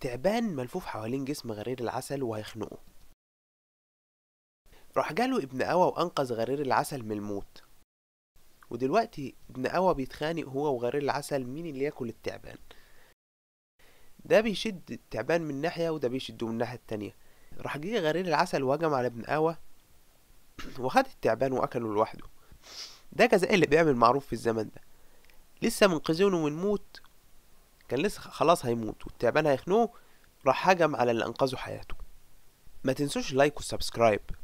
تعبان ملفوف حوالين جسم غرير العسل وهيخنقه راح جاله ابن قوى وأنقذ غرير العسل من الموت ودلوقتي ابن قوى بيتخانق هو وغرير العسل مين اللي ياكل التعبان ده بيشد التعبان من ناحية وده بيشده من الناحية التانية راح جه غرير العسل وهجم على ابن قوى وخد التعبان وأكله لوحده ده جزاء اللي بيعمل معروف في الزمن ده لسه منقذينه من موت كان لسه خلاص هيموت والتعبان هيخنقه راح هجم على اللي انقذه حياته ما تنسوش اللايك والسبسكرايب